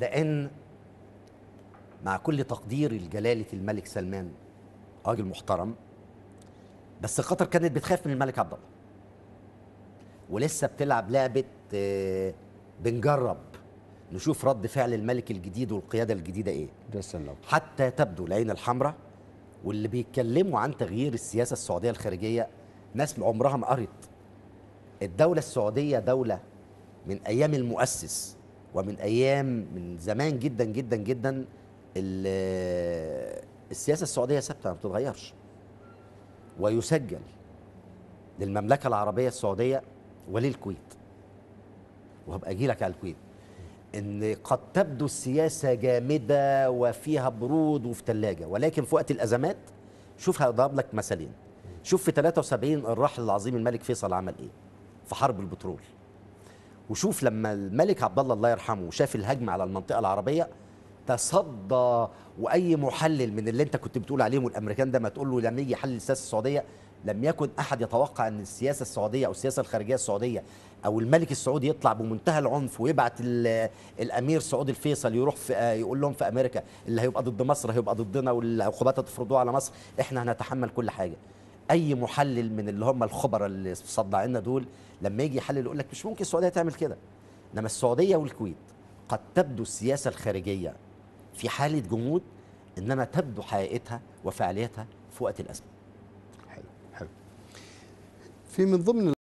لأن مع كل تقدير لجلالة الملك سلمان راجل محترم بس قطر كانت بتخاف من الملك عبد الله ولسه بتلعب لعبة آه، بنجرب نشوف رد فعل الملك الجديد والقيادة الجديدة إيه حتى تبدو العين الحمراء واللي بيتكلموا عن تغيير السياسة السعودية الخارجية ناس عمرها ما قرت الدولة السعودية دولة من أيام المؤسس ومن ايام من زمان جدا جدا جدا السياسه السعوديه ثابته ما بتتغيرش ويسجل للمملكه العربيه السعوديه وللكويت وهبقى اجي لك على الكويت ان قد تبدو السياسه جامده وفيها برود وفي ثلاجه ولكن في وقت الازمات شوف هضرب لك مثلين شوف في 73 الراحل العظيم الملك فيصل عمل ايه في حرب البترول وشوف لما الملك عبد الله الله يرحمه شاف الهجمه على المنطقه العربيه تصدى واي محلل من اللي انت كنت بتقول عليهم الامريكان ده ما تقول له لما يجي يحلل السياسه السعوديه لم يكن احد يتوقع ان السياسه السعوديه او السياسه الخارجيه السعوديه او الملك السعودي يطلع بمنتهى العنف ويبعت الامير سعود الفيصل يروح في يقول لهم في امريكا اللي هيبقى ضد مصر هيبقى ضدنا والعقوبات هتفرضوها على مصر احنا هنتحمل كل حاجه اي محلل من اللي هم الخبراء اللي صدعنا دول لما يجي يحلل يقول لك مش ممكن السعوديه تعمل كده انما السعوديه والكويت قد تبدو السياسه الخارجيه في حاله جمود انما تبدو حقيقتها وفعاليتها في وقت الازمه حلو حلو في من ضمن